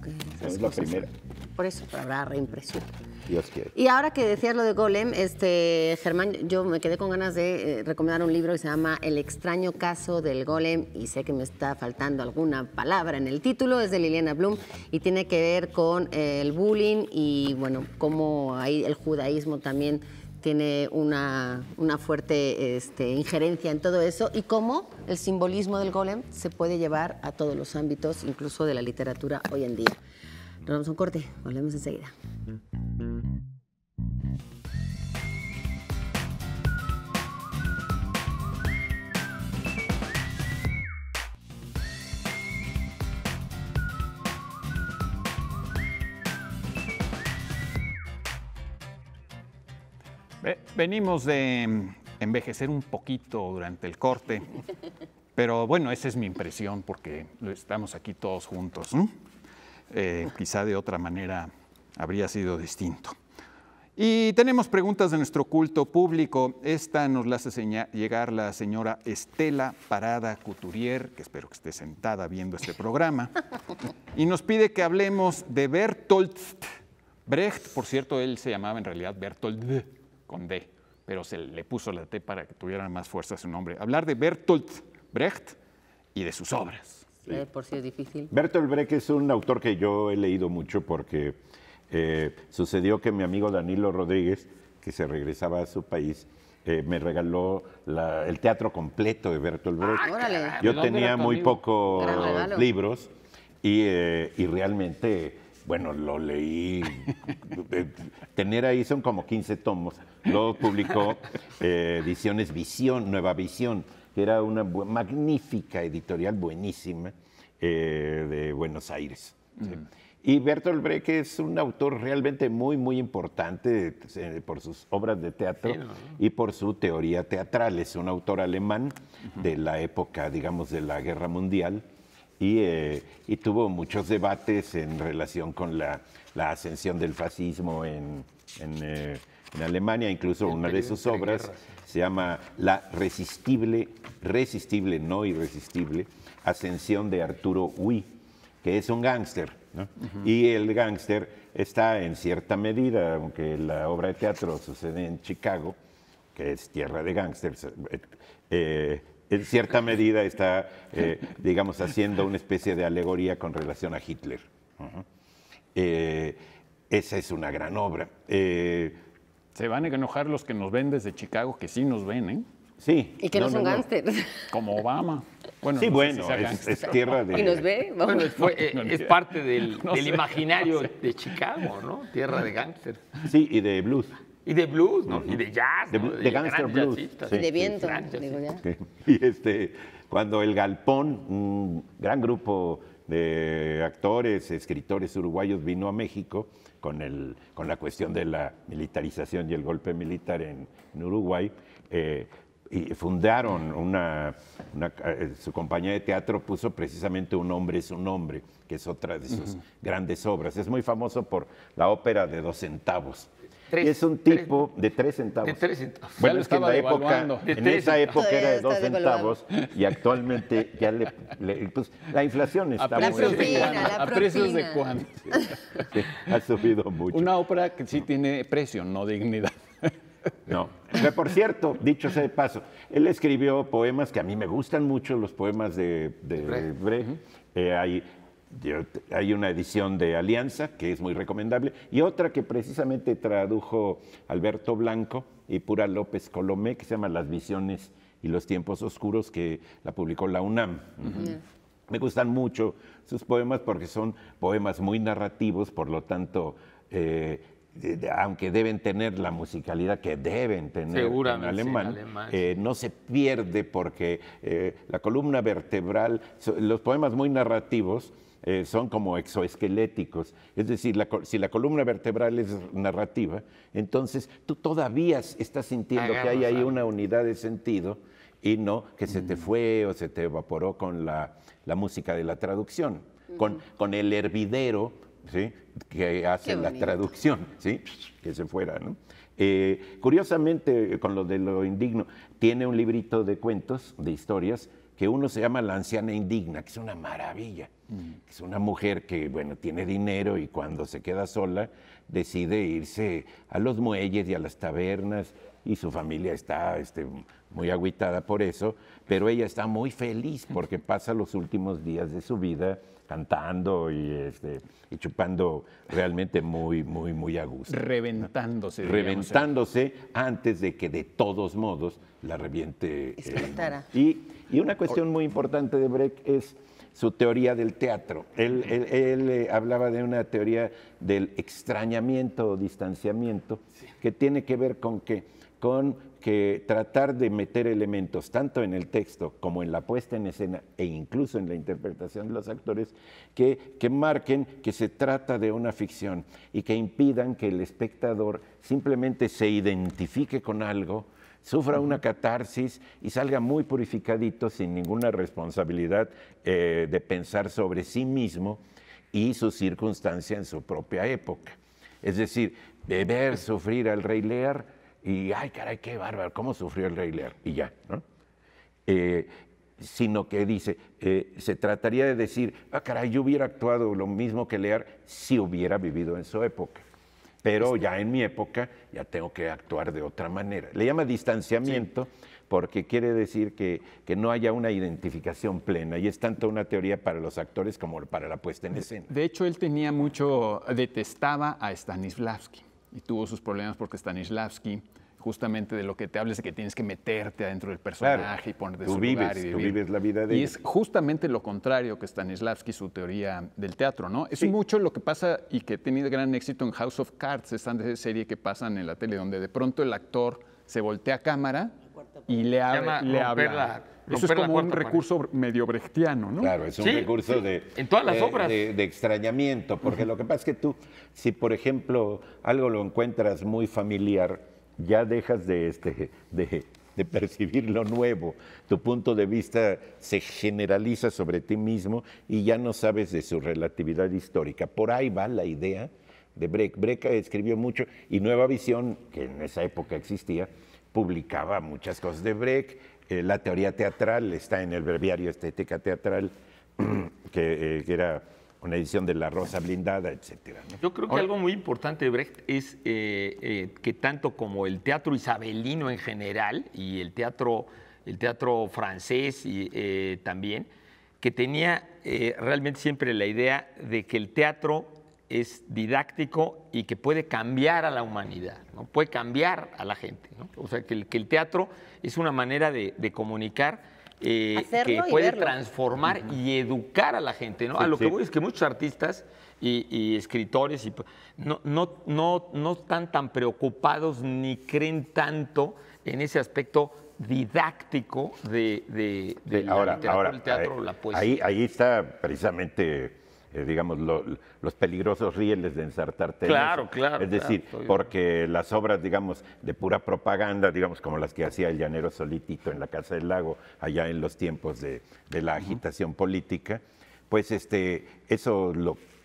[SPEAKER 2] es la primera. Por eso habrá reimpresión. Dios quiere. Y ahora que decías lo de Golem, este, Germán, yo me quedé con ganas de eh, recomendar un libro que se llama El extraño caso del Golem y sé que me está faltando alguna palabra en el título. Es de Liliana Bloom y tiene que ver con eh, el bullying y, bueno, cómo hay el judaísmo también tiene una, fuerte este, injerencia en todo eso y cómo el simbolismo del golem se puede llevar a todos los ámbitos, incluso de la literatura hoy en día. Nos vamos a un corte, volvemos enseguida.
[SPEAKER 3] Venimos de mm, envejecer un poquito durante el corte, pero bueno, esa es mi impresión porque estamos aquí todos juntos. Eh, quizá de otra manera habría sido distinto. Y tenemos preguntas de nuestro culto público. Esta nos la hace llegar la señora Estela Parada Couturier, que espero que esté sentada viendo este programa. Y nos pide que hablemos de Bertolt Brecht. Por cierto, él se llamaba en realidad Bertolt con D, pero se le puso la T para que tuviera más fuerza su nombre. Hablar de Bertolt Brecht y de sus obras.
[SPEAKER 2] Sí. por si es difícil.
[SPEAKER 1] Bertolt Brecht es un autor que yo he leído mucho porque eh, sucedió que mi amigo Danilo Rodríguez, que se regresaba a su país, eh, me regaló el teatro completo de Bertolt ah,
[SPEAKER 2] Brecht. yo tenía muy pocos libros
[SPEAKER 1] y, eh, y realmente bueno, lo leí. Tener ahí son como 15 tomos. Lo publicó eh, Ediciones Visión, Nueva Visión, que era una magnífica editorial, buenísima, eh, de Buenos Aires. Mm. Y Bertolt Brecht es un autor realmente muy, muy importante eh, por sus obras de teatro y por su teoría teatral. Es un autor alemán de la época, digamos, de la Guerra Mundial eh, y, tuvo muchos debates en relación con la, ascensión del fascismo en, eh, Alemania, incluso una de sus obras se llama La resistible, resistible, no irresistible, ascensión de Arturo Huy, que es un gángster. Y el gángster está en cierta medida, aunque la obra de teatro sucede en Chicago, que es tierra de gángsters, eh, en cierta medida está, eh, digamos, haciendo una especie de alegoría con relación a Hitler. Eh, esa es una gran obra. Eh, Se van a
[SPEAKER 3] enojar los que nos ven desde Chicago, que sí nos ven, ¿eh? Sí. Y que no, son Como Obama.
[SPEAKER 4] sí, bueno, es, tierra de... ¿Y nos ve? es parte del, imaginario de Chicago, ¿no? Tierra de gángsters. Sí, y de blues. Y de blues, ¿no? Y de jazz, de, gangster blues.
[SPEAKER 1] y de viento,
[SPEAKER 4] Y este,
[SPEAKER 1] cuando El Galpón, un gran grupo de actores, escritores uruguayos vino a México con, el, con la cuestión de la militarización y el golpe militar en, Uruguay, eh, y fundaron una, eh, su compañía de teatro puso precisamente Un hombre es un hombre, que es otra de sus grandes obras. Es muy famoso por la ópera de dos centavos, es un tipo de tres centavos. Bueno, es que en, la época, en esa época era de dos centavos y actualmente ya le, pues, la inflación está muy propina, ¿A precios de cuánto? ha subido mucho. Una ópera que sí tiene precio, no dignidad. No. Pero por cierto, dicho sea de paso, él escribió poemas que a mí me gustan mucho, los poemas de, de hay una edición de Alianza que es muy recomendable y otra que precisamente tradujo Alberto Blanco y Pura López Colomé que se llama Las visiones y los tiempos oscuros que la publicó la UNAM. Me gustan mucho sus poemas porque son poemas muy narrativos, por lo tanto eh, aunque deben tener la musicalidad que deben tener en alemán, eh, no se pierde porque eh, la columna vertebral, los poemas muy narrativos eh, son como exoesqueléticos. Es decir, si la columna vertebral es narrativa, entonces tú todavía estás sintiendo que hay ahí una unidad de sentido y no que se te mm. fue o se te evaporó con la, música de la traducción, con, el hervidero que hace la traducción, que se fuera. Eh, curiosamente, con lo de lo indigno, tiene un librito de cuentos, de historias, que uno se llama La anciana indigna, que es una maravilla. Mm. Es una mujer que, bueno, tiene dinero y cuando se queda sola decide irse a los muelles y a las tabernas y su familia está este, muy aguitada por eso, pero ella está muy feliz porque pasa los últimos días de su vida cantando y, este, y chupando realmente muy, muy, muy a gusto.
[SPEAKER 3] Reventándose. Reventándose
[SPEAKER 1] antes de que de todos modos la reviente. Eh, y y una cuestión muy importante de Brecht es su teoría del teatro. Él, eh, hablaba de una teoría del extrañamiento o distanciamiento que tiene que ver con que, con que tratar de meter elementos tanto en el texto como en la puesta en escena e incluso en la interpretación de los actores que, que marquen que se trata de una ficción y que impidan que el espectador simplemente se identifique con algo sufra una catarsis y salga muy purificadito, sin ninguna responsabilidad eh, de pensar sobre sí mismo y su circunstancia en su propia época. Es decir, beber, sufrir al rey Lear y, ay, caray, qué bárbaro, ¿cómo sufrió el rey Lear? Y ya, ¿no? Eh, sino que dice, eh, se trataría de decir, ah, caray, yo hubiera actuado lo mismo que Lear si hubiera vivido en su época. Pero este. ya en mi época ya tengo que actuar de otra manera. Le llama distanciamiento porque quiere decir que, no haya una identificación plena y es tanto una teoría para los actores como para la puesta en escena.
[SPEAKER 3] De, de hecho, él tenía mucho, detestaba a Stanislavski y tuvo sus problemas porque Stanislavski justamente de lo que te hables de que tienes que meterte adentro del personaje y ponerte su y la vida de Y es justamente lo contrario que Stanislavski, su teoría del teatro, ¿no? Es mucho lo que pasa y que ha tenido gran éxito en House of Cards, esta serie que pasan en la tele, donde de pronto el actor se voltea a cámara y le, ab le habla. eso es como un recurso
[SPEAKER 1] medio brechtiano, ¿no? Claro, es un recurso de. En todas las obras. De, extrañamiento, porque lo que pasa es que tú, si por ejemplo algo lo encuentras muy familiar, ya dejas de, este, de, percibir lo nuevo. Tu punto de vista se generaliza sobre ti mismo y ya no sabes de su relatividad histórica. Por ahí va la idea de Breck. Breck escribió mucho y Nueva Visión, que en esa época existía, publicaba muchas cosas de Breck. Eh, la teoría teatral está en el breviario Estética Teatral, eh, que era una edición de La Rosa Blindada, etcétera.
[SPEAKER 4] Yo creo que algo muy importante, Brecht, es eh, eh, que tanto como el teatro isabelino en general y el teatro, el teatro francés eh, también, que tenía realmente siempre la idea de que el teatro es didáctico y que puede cambiar a la humanidad, ¿no? puede cambiar a la gente. O sea, que el, que el teatro es una manera de comunicar eh, que puede transformar y educar a la gente. ¿no? a lo que voy es que muchos artistas y, escritores y, no, no, no, están tan preocupados ni creen tanto en ese aspecto didáctico de, ahora, teatro, ahí, la poesía. Ahí,
[SPEAKER 1] ahí está precisamente eh, digamos, los peligrosos rieles de ensartar Claro, claro. Es decir, porque las obras, digamos, de pura propaganda, digamos, como las que hacía el llanero solitito en la Casa del Lago, allá en los tiempos de, la agitación política, pues este, eso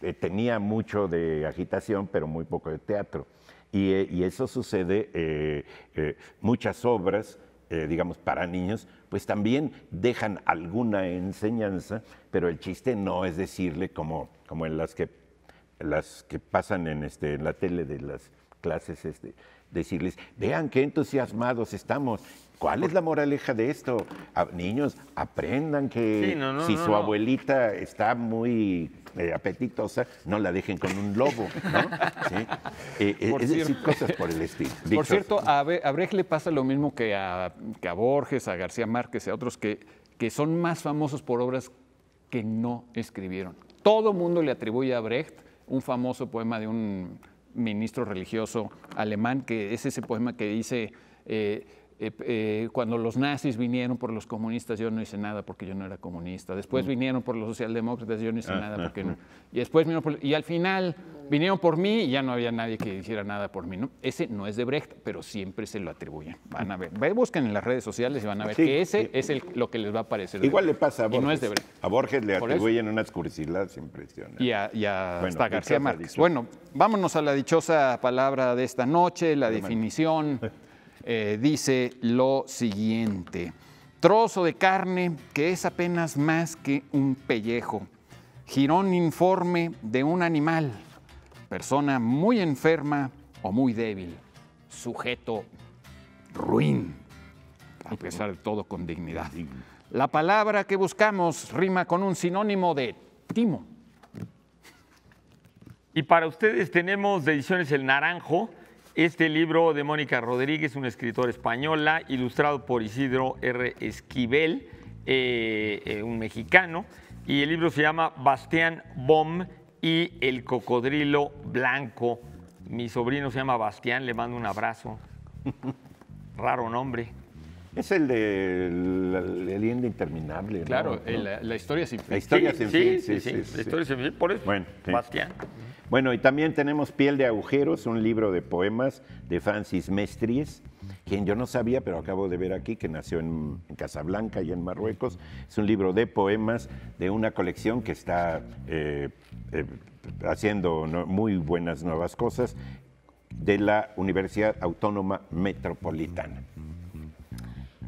[SPEAKER 1] eh, tenía mucho de agitación, pero muy poco de teatro. Y, eh, eso sucede, muchas obras eh, digamos, para niños, pues también dejan alguna enseñanza, pero el chiste no es decirle como, como en las que, las que pasan en, este, la tele de las clases, este, decirles, vean qué entusiasmados estamos. ¿Cuál es la moraleja de esto? A, niños, aprendan que si su abuelita está muy apetitosa, no la dejen con un lobo, ¿no? Eh, eh, es decir, cosas por el estilo. Por cierto,
[SPEAKER 3] a, Brecht le pasa lo mismo que a, Borges, a García Márquez, y a otros que, que son más famosos por obras que no escribieron. Todo mundo le atribuye a Brecht un famoso poema de un ministro religioso alemán, que es ese poema que dice... Eh, eh, eh, cuando los nazis vinieron por los comunistas, yo no hice nada porque yo no era comunista. Después mm. vinieron por los socialdemócratas, yo no hice ah, nada ah, porque ah. no. Y después y al final vinieron por mí y ya no había nadie que hiciera nada por mí. Ese no es de Brecht, pero siempre se lo atribuyen. Van a ver, busquen en las redes sociales y van a ver que ese es el, lo que les va a parecer. Igual le pasa a Borges. es A Borges le atribuyen
[SPEAKER 1] unas curiosidades impresionantes.
[SPEAKER 3] Y, a, a García Márquez. Bueno, vámonos a la dichosa palabra de esta noche, la definición. Eh, dice lo siguiente, trozo de carne que es apenas más que un pellejo, girón informe de un animal, persona muy enferma o muy débil, sujeto ruin, a pesar de todo con dignidad. La palabra que
[SPEAKER 4] buscamos rima con un sinónimo de timo. Y para ustedes tenemos de ediciones El Naranjo, este libro de Mónica Rodríguez, una escritora española, ilustrado por Isidro R. Esquivel, eh, eh, un mexicano, y el libro se llama Bastián Bom y el cocodrilo blanco. Mi sobrino se llama Bastián, le mando un abrazo.
[SPEAKER 1] Raro nombre. Es el de la leyenda interminable. Claro, eh,
[SPEAKER 3] la, historia es fin. La historia sí, sin sí, sí, La historia sin fin, por eso. Bueno,
[SPEAKER 1] Bastián. Bueno, y también tenemos Piel de Agujeros, un libro de poemas de Francis Mestries, quien yo no sabía, pero acabo de ver aquí, que nació en, Casablanca y en Marruecos. Es un libro de poemas de una colección que está eh, eh, haciendo muy buenas nuevas cosas de la Universidad Autónoma Metropolitana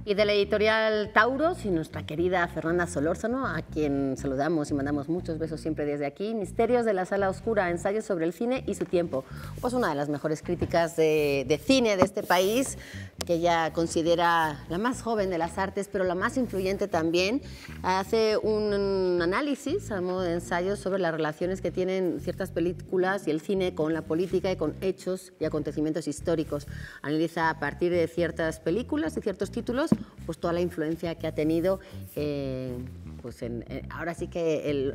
[SPEAKER 2] y de la editorial Tauros y nuestra querida Fernanda Solórzano, a quien saludamos y mandamos muchos besos siempre desde aquí. Misterios de la Sala Oscura, ensayos sobre el cine y su tiempo. Pues una de las mejores críticas de, cine de este país, que ella considera la más joven de las artes, pero la más influyente también. Hace un análisis a modo de ensayo sobre las relaciones que tienen ciertas películas y el cine con la política y con hechos y acontecimientos históricos. Analiza a partir de ciertas películas y ciertos títulos pues toda la influencia que ha tenido. Eh, pues ahora sí que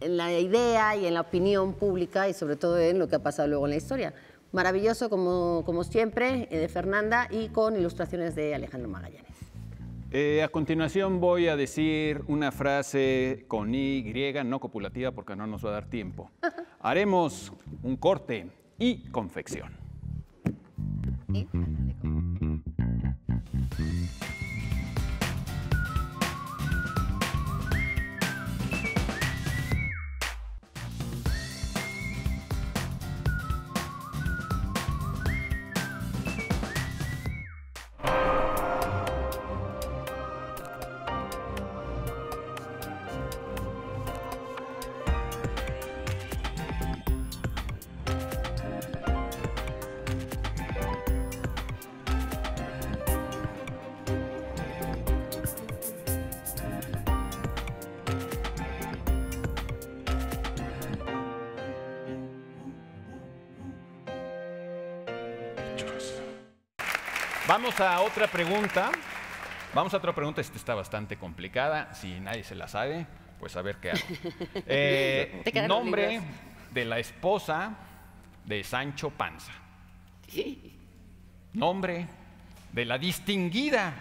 [SPEAKER 2] en la idea y en la opinión pública y sobre todo en lo que ha pasado luego en la historia. Maravilloso como, siempre, eh, de Fernanda y con ilustraciones de Alejandro Magallanes.
[SPEAKER 3] Eh, a continuación voy a decir una frase con Y, no copulativa porque no nos va a dar tiempo. Haremos un corte y confección. Vamos a otra pregunta. Vamos a otra pregunta. Esta está bastante complicada. Si nadie se la sabe, pues a ver qué hago.
[SPEAKER 5] Eh, nombre
[SPEAKER 3] de la esposa de Sancho Panza. Nombre de la distinguida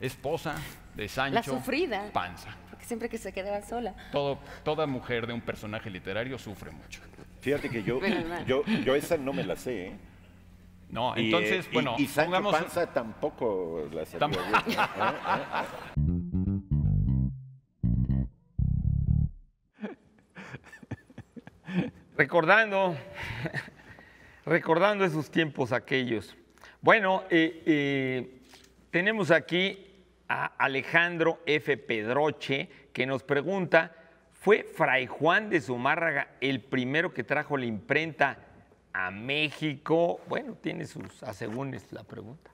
[SPEAKER 3] esposa de Sancho la sufrida, Panza.
[SPEAKER 2] Porque siempre que se quedaba sola.
[SPEAKER 3] Todo, toda mujer de un personaje literario sufre mucho. Fíjate
[SPEAKER 1] que yo, yo, yo esa no me la sé. ¿eh? No, entonces, eh, bueno, tampoco la ¿Eh?
[SPEAKER 4] ¿Eh? recordando, recordando esos tiempos aquellos. Bueno, tenemos aquí a Alejandro F. Pedroche que nos pregunta, ¿fue Fray Juan de Zumárraga el primero que trajo la imprenta a México? Bueno, tiene sus asegúnes la pregunta.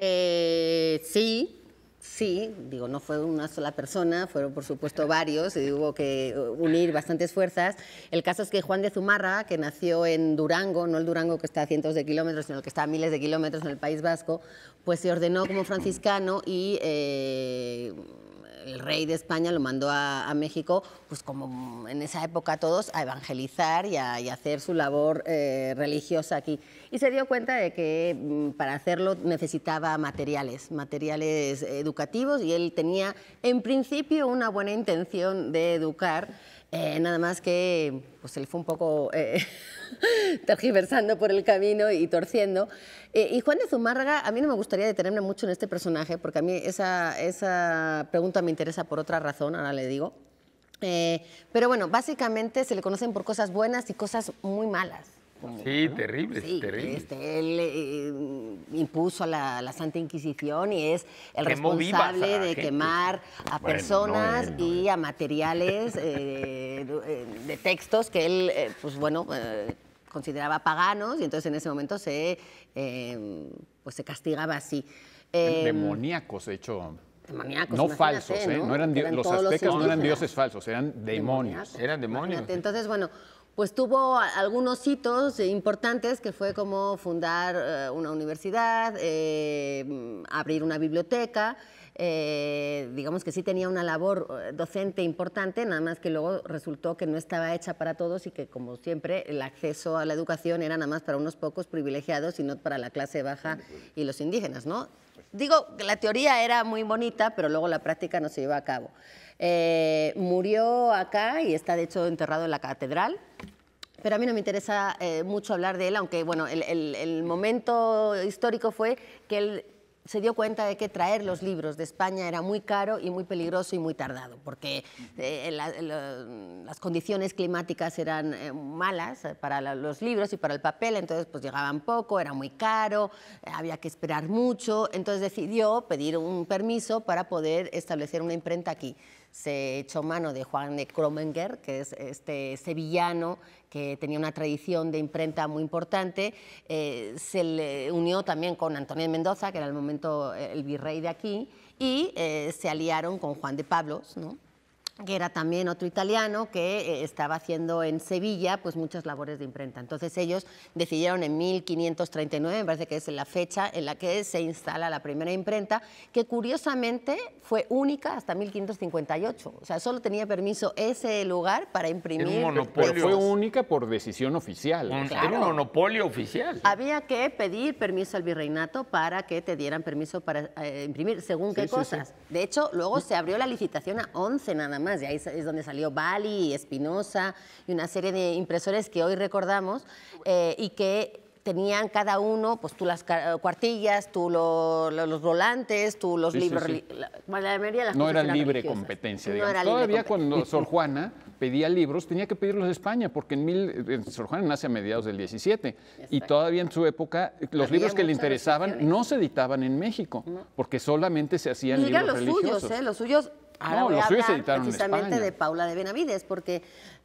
[SPEAKER 2] Eh, sí, sí, digo, no fue una sola persona, fueron por supuesto varios y hubo que unir bastantes fuerzas. El caso es que Juan de Zumarra, que nació en Durango, no el Durango que está a cientos de kilómetros, sino el que está a miles de kilómetros en el País Vasco, pues se ordenó como franciscano y... Eh, el rey de España lo mandó a, México, pues como en esa época todos, a evangelizar y a, hacer su labor eh, religiosa aquí. Y se dio cuenta de que mm, para hacerlo necesitaba materiales, materiales educativos, y él tenía en principio una buena intención de educar. Eh, nada más que pues, se le fue un poco eh, tergiversando por el camino y torciendo. Eh, y Juan de Zumárraga, a mí no me gustaría detenerme mucho en este personaje, porque a mí esa, esa pregunta me interesa por otra razón, ahora le digo. Eh, pero bueno, básicamente se le conocen por cosas buenas y cosas muy malas sí, terrible, terrible. Este, él eh, impuso a la, Santa Inquisición y es el responsable de quemar a personas y a materiales eh, eh, de textos que él, pues bueno, consideraba paganos y entonces en ese momento se, pues se castigaba así. Em, em, demoníacos, de hecho. Demoníacos, no falsos, eran, los aztecas no eran dioses
[SPEAKER 3] falsos, eran demonios. Eran demonios.
[SPEAKER 2] entonces, bueno, pues tuvo algunos hitos importantes que fue como fundar eh, una universidad, eh, mm, abrir una biblioteca, eh, digamos que sí tenía una labor docente importante, nada más que luego resultó que no estaba hecha para todos y que, como siempre, el acceso a la educación era nada más para unos pocos privilegiados y no para la clase baja y los indígenas, ¿no? Digo, la teoría era muy bonita, pero luego la práctica no se llevó a cabo. Eh, murió acá y está de hecho enterrado en la catedral. Pero a mí no me interesa eh, mucho hablar de él, aunque bueno, el, momento histórico fue que él se dio cuenta de que traer los libros de España era muy caro y muy peligroso y muy tardado, porque eh, las condiciones climáticas eran malas para los libros y para el papel, entonces pues llegaban poco, era muy caro, había que esperar mucho, entonces decidió pedir un permiso para poder establecer una imprenta aquí se echó mano de Juan de Cromenger, que es este sevillano que tenía una tradición de imprenta muy importante. Eh, se le unió también con Antonio de Mendoza, que era al momento eh, el virrey de aquí, y eh, se aliaron con Juan de Pablos, ¿no? que era también otro italiano que eh, estaba haciendo en Sevilla pues muchas labores de imprenta. Entonces ellos decidieron en 1539, me parece que es la fecha en la que se instala la primera imprenta, que curiosamente fue única hasta 1558. O sea, solo tenía permiso ese lugar para imprimir. fue
[SPEAKER 3] única por decisión
[SPEAKER 4] oficial. Era un monopolio oficial.
[SPEAKER 2] Había que pedir permiso al virreinato para que te dieran permiso para eh, imprimir según qué cosas. De hecho, luego se abrió la licitación a 11 nada más y ahí es donde salió Bali, Espinosa y una serie de impresores que hoy recordamos eh, y que tenían cada uno, pues tú las eh, cuartillas, tú los volantes, tú los libros. no era libre
[SPEAKER 3] competencia. Todavía cuando Sor Juana pedía libros, tenía que pedirlos de España, porque en mil, Sor Juana nace a mediados del 17, y todavía en su época los libros que le interesaban no se editaban en México, porque solamente se hacían y libros los Suyos, ¿eh?
[SPEAKER 2] los suyos Ahora precisamente de Paula de Benavides, porque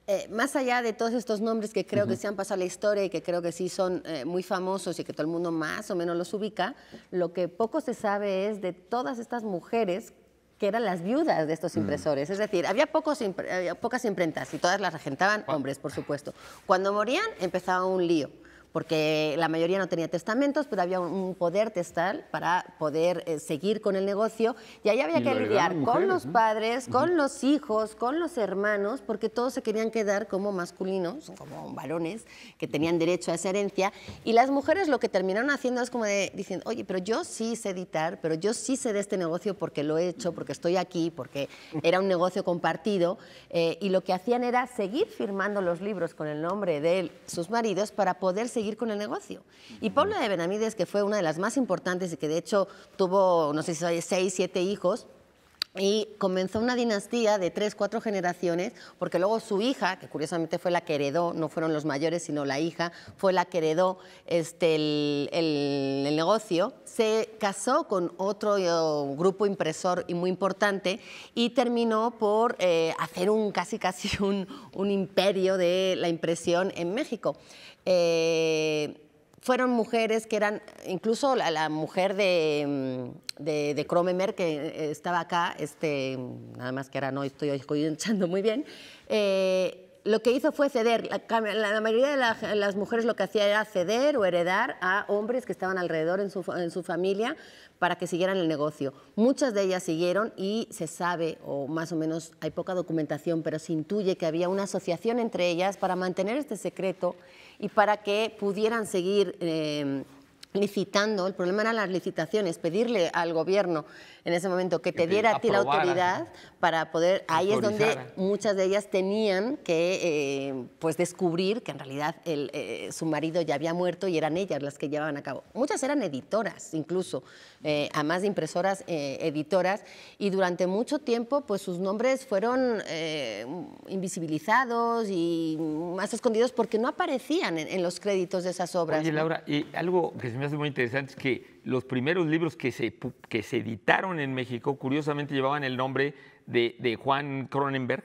[SPEAKER 2] eh, más allá de todos estos nombres que creo que se han pasado la historia y que creo que sí son eh, muy famosos y que todo el mundo más o menos los ubica, lo que poco se sabe es de todas estas mujeres que eran las viudas de estos impresores. Es decir, había, había pocas imprentas y todas las regentaban hombres, por supuesto. Cuando morían empezaba un lío porque la mayoría no tenía testamentos, pero había un poder testal para poder eh, seguir con el negocio y ahí había que lidiar con los padres, con los hijos, con los hermanos, porque todos se querían quedar como masculinos, como varones que tenían derecho a esa herencia y las mujeres lo que terminaron haciendo es como de diciendo, oye, pero yo sí sé editar, pero yo sí sé de este negocio porque lo he hecho, porque estoy aquí, porque era un negocio compartido eh, y lo que hacían era seguir firmando los libros con el nombre de sus maridos para poder seguir con el negocio. Y Paula de Benamides, que fue una de las más importantes y que de hecho tuvo, no sé si seis, siete hijos, y comenzó una dinastía de tres, cuatro generaciones, porque luego su hija, que curiosamente fue la que heredó, no fueron los mayores, sino la hija, fue la que heredó este, el, negocio, se casó con otro eh, grupo impresor y muy importante y terminó por eh, hacer un casi casi un, imperio de la impresión en México. Eh, fueron mujeres que eran, incluso la, mujer mm, de, de, Cromemer, que eh, estaba acá, este, nada más que ahora no estoy escuchando muy bien, eh, lo que hizo fue ceder. La, mayoría de las mujeres lo que hacía era ceder o heredar a hombres que estaban alrededor en su, familia para que siguieran el negocio. Muchas de ellas siguieron y se sabe, o más o menos hay poca documentación, pero se intuye que había una asociación entre ellas para mantener este secreto y para que pudieran seguir em, licitando, el problema eran las licitaciones, pedirle al gobierno en ese momento que te diera a ti la autoridad para poder, ahí es donde muchas de ellas tenían que eh, pues descubrir que en realidad eh, su marido ya había muerto y eran ellas las que llevaban a cabo. Muchas eran editoras, incluso, eh, además de impresoras, editoras, y durante mucho tiempo pues sus nombres fueron invisibilizados y más escondidos porque no aparecían en, los créditos de esas obras. Oye, Laura,
[SPEAKER 4] y algo que me hace muy interesante es que los primeros libros que se, que se editaron en México, curiosamente llevaban el nombre de, de Juan Cronenberg,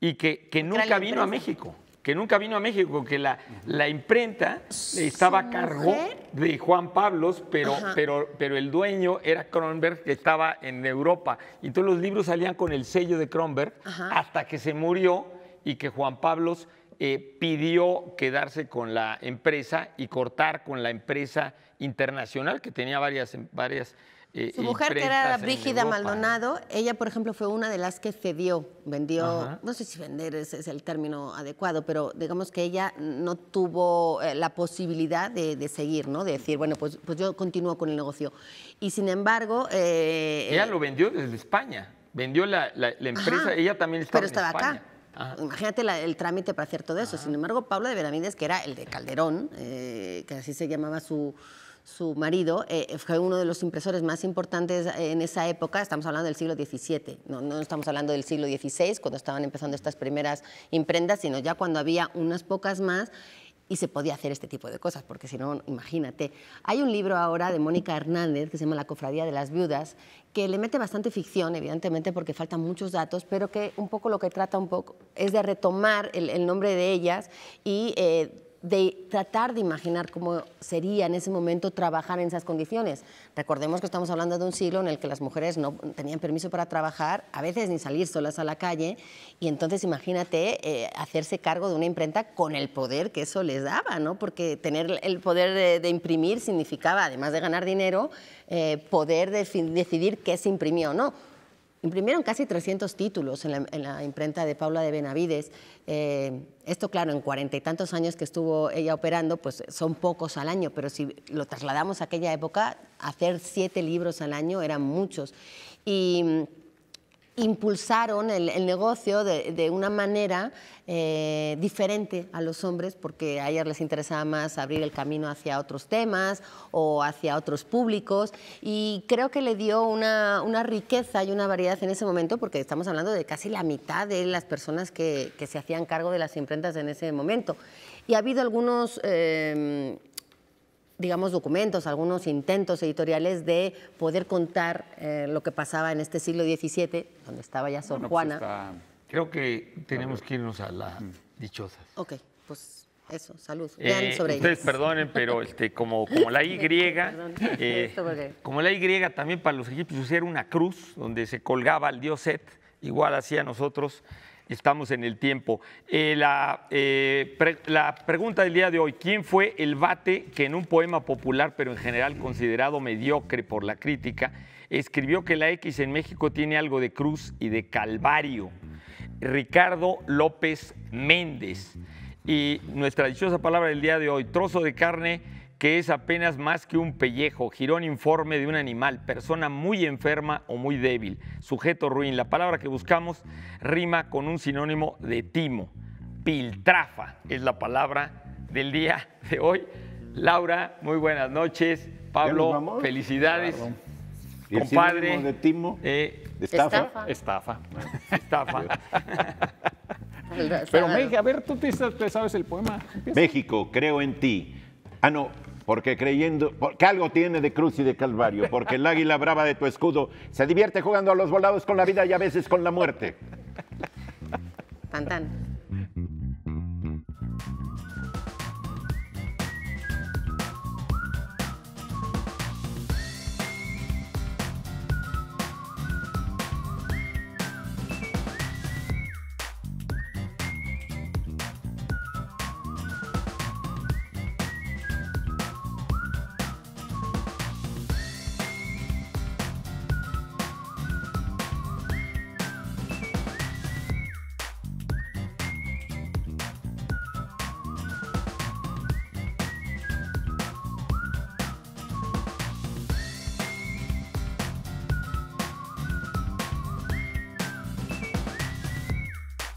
[SPEAKER 4] y que, que nunca vino a México, que nunca vino a México, que la, la imprenta estaba a cargo de Juan Pablos, pero, pero, pero el dueño era Cronenberg, que estaba en Europa. Y todos los libros salían con el sello de Cronenberg hasta que se murió y que Juan Pablos eh, pidió quedarse con la empresa y cortar con la empresa internacional que tenía varias... Em, varias eh, Su eh, mujer, que era Brígida Maldonado,
[SPEAKER 2] ella, por ejemplo, fue una de las que cedió, vendió, no sé si vender es el término adecuado, pero digamos que ella no tuvo eh, la posibilidad de, seguir, ¿no? De decir, bueno, pues, pues yo continúo con el negocio. Y sin embargo... Eh,
[SPEAKER 4] ella lo vendió desde España, vendió la, empresa, ella también estaba pero estaba en España.
[SPEAKER 2] acá. Imagínate el trámite para hacer todo eso. Sin embargo, Pablo de Benavides, que era el de Calderón, que así se llamaba su, su marido, eh, fue uno de los impresores más importantes en esa época, estamos hablando del siglo XVII, no, estamos hablando del siglo XVI, cuando estaban empezando estas primeras imprendas sino ya cuando había unas pocas más y se podía hacer este tipo de cosas, porque si no, imagínate. Hay un libro ahora de Mónica Hernández que se llama La Cofradía de las Viudas, que le mete bastante ficción, evidentemente, porque faltan muchos datos, pero que un poco lo que trata un poco es de retomar el, nombre de ellas y eh, de tratar de imaginar cómo sería en ese momento trabajar en esas condiciones. Recordemos que estamos hablando de un siglo en el que las mujeres no tenían permiso para trabajar, a veces ni salir solas a la calle, y entonces imagínate eh, hacerse cargo de una imprenta con el poder que eso les daba, ¿no? porque tener el poder de, imprimir significaba, además de ganar dinero, eh, poder decidir qué se imprimió o no Imprimieron casi 300 títulos en la, imprenta de Paula de Benavides. Eh, esto, claro, en cuarenta y tantos años que estuvo ella operando, pues son pocos al año, pero si lo trasladamos a aquella época, hacer siete libros al año eran muchos. Y impulsaron el, negocio de, una manera eh, diferente a los hombres, porque a ellas les interesaba más abrir el camino hacia otros temas o hacia otros públicos, y creo que le dio una, riqueza y una variedad en ese momento, porque estamos hablando de casi la mitad de las personas que, se hacían cargo de las imprentas en ese momento. Y ha habido algunos... Em, digamos, documentos, algunos intentos editoriales de poder contar eh, lo que pasaba en este siglo XVII, donde estaba ya Sor pues Juana.
[SPEAKER 4] Creo que tenemos que irnos a las dichosas.
[SPEAKER 2] Ok, pues eso, salud. Eh, Vean sobre ustedes perdonen,
[SPEAKER 4] pero este, como, la Y, eh, como la Y también para los egipcios era una cruz donde se colgaba al dios Set, igual hacía nosotros estamos en el tiempo. Eh, la, eh, la, pregunta del día de hoy, ¿quién fue el bate que en un poema popular, pero en general considerado mediocre por la crítica, escribió que la X en México tiene algo de cruz y de calvario? Ricardo López Méndez. Y nuestra dichosa palabra del día de hoy, trozo de carne que es apenas más que un pellejo, jirón informe de un animal, persona muy enferma o muy débil, sujeto ruin. La palabra que buscamos rima con un sinónimo de timo. Piltrafa es la palabra del día de hoy. Laura, muy buenas noches. Pablo, felicidades. ¿Y compadre. de timo? Eh, estafa. Estafa. Estafa.
[SPEAKER 3] Pero, a ver, tú te sabes el poema.
[SPEAKER 4] México,
[SPEAKER 1] creo en ti. Ah, no, porque creyendo, porque algo tiene de cruz y de calvario, porque el águila brava de tu escudo se divierte jugando a los volados con la vida y a veces con la muerte.